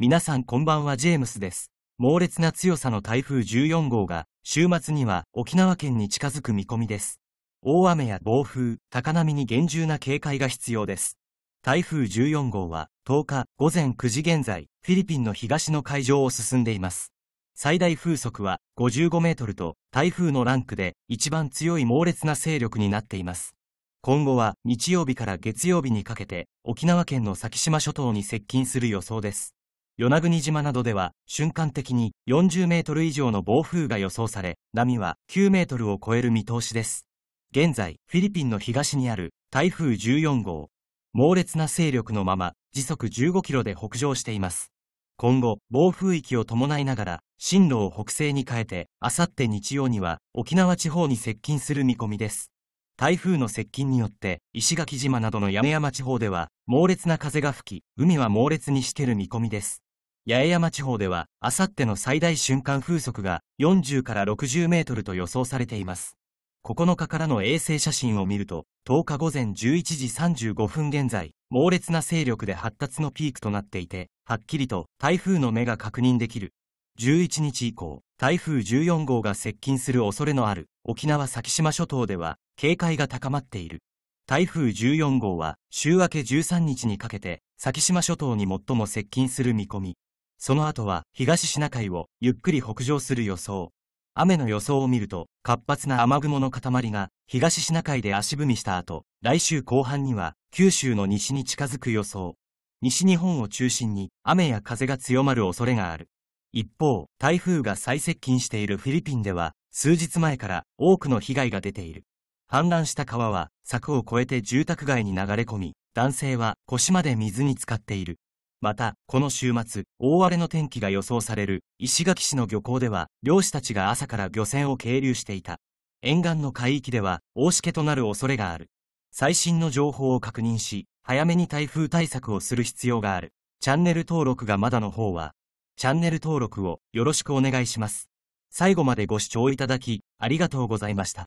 皆さんこんばんはジェームスです。猛烈な強さの台風14号が週末には沖縄県に近づく見込みです。大雨や暴風、高波に厳重な警戒が必要です。台風14号は10日午前9時現在、フィリピンの東の海上を進んでいます。最大風速は55メートルと台風のランクで一番強い猛烈な勢力になっています。今後は日曜日から月曜日にかけて沖縄県の先島諸島に接近する予想です。与那国島などでは瞬間的に40メートル以上の暴風が予想され、波は9メートルを超える見通しです。現在、フィリピンの東にある台風14号、猛烈な勢力のまま時速15キロで北上しています。今後、暴風域を伴いながら、進路を北西に変えて、あさって日曜には沖縄地方に接近する見込みです。台風の接近によって、石垣島などの屋根山地方では、猛烈な風が吹き、海は猛烈にしける見込みです。八重山地方では、あさっての最大瞬間風速が40から60メートルと予想されています。9日からの衛星写真を見ると、10日午前11時35分現在、猛烈な勢力で発達のピークとなっていて、はっきりと台風の目が確認できる。11日以降、台風14号が接近する恐れのある沖縄先島諸島では警戒が高まっている。台風14号は週明け13日にかけて先島諸島に最も接近する見込み。その後は東シナ海をゆっくり北上する予想。雨の予想を見ると、活発な雨雲の塊が東シナ海で足踏みした後、来週後半には九州の西に近づく予想。西日本を中心に雨や風が強まる恐れがある。一方、台風が最接近しているフィリピンでは、数日前から多くの被害が出ている。氾濫した川は柵を越えて住宅街に流れ込み、男性は腰まで水に浸かっている。また、この週末、大荒れの天気が予想される石垣市の漁港では、漁師たちが朝から漁船を係留していた。沿岸の海域では、大しけとなる恐れがある。最新の情報を確認し、早めに台風対策をする必要がある。チャンネル登録がまだの方は、チャンネル登録をよろしくお願いします。最後までご視聴いただき、ありがとうございました。